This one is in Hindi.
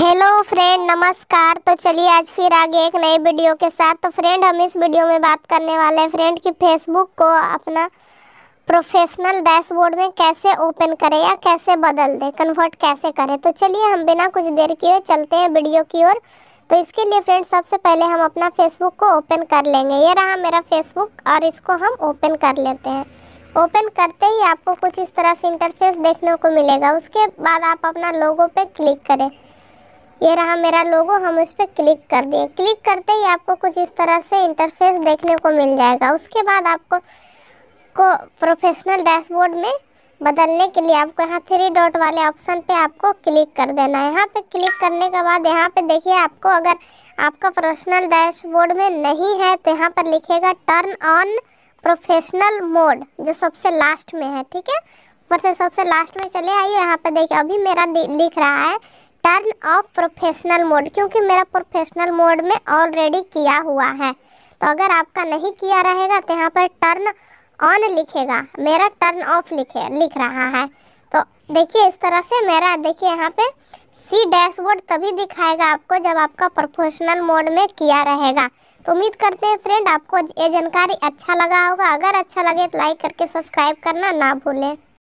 हेलो फ्रेंड नमस्कार तो चलिए आज फिर आगे एक नए वीडियो के साथ तो फ्रेंड हम इस वीडियो में बात करने वाले हैं फ्रेंड कि फेसबुक को अपना प्रोफेशनल डैशबोर्ड में कैसे ओपन करें या कैसे बदल दें कन्वर्ट कैसे करें तो चलिए हम बिना कुछ देर किए चलते हैं वीडियो की ओर तो इसके लिए फ्रेंड सबसे पहले हम अपना फेसबुक को ओपन कर लेंगे ये रहा मेरा फेसबुक और इसको हम ओपन कर लेते हैं ओपन करते ही आपको कुछ इस तरह से इंटरफेस देखने को मिलेगा उसके बाद आप अपना लोगों पर क्लिक करें ये रहा मेरा लोगो हम उस पर क्लिक कर दिए क्लिक करते ही आपको कुछ इस तरह से इंटरफेस देखने को मिल जाएगा उसके बाद आपको को प्रोफेशनल डैशबोर्ड में बदलने के लिए आपको यहाँ थ्री डॉट वाले ऑप्शन पे आपको क्लिक कर देना है यहाँ पे क्लिक करने के बाद यहाँ पे देखिए आपको अगर आपका प्रोफेशनल डैशबोर्ड में नहीं है तो यहाँ पर लिखेगा टर्न ऑन प्रोफेशनल मोड जो सबसे लास्ट में है ठीक है ऊपर से सबसे लास्ट में चले आइए यहाँ पे देखिए अभी मेरा लिख रहा है टर्न ऑफ प्रोफेशनल मोड क्योंकि मेरा प्रोफेशनल मोड में ऑलरेडी किया हुआ है तो अगर आपका नहीं किया रहेगा तो यहाँ पर टर्न ऑन लिखेगा मेरा टर्न ऑफ लिखे लिख रहा है तो देखिए इस तरह से मेरा देखिए यहाँ पे सी डैशबोर्ड तभी दिखाएगा आपको जब आपका प्रोफेशनल मोड में किया रहेगा तो उम्मीद करते हैं फ्रेंड आपको ये जानकारी अच्छा लगा होगा अगर अच्छा लगे तो लाइक करके सब्सक्राइब करना ना भूलें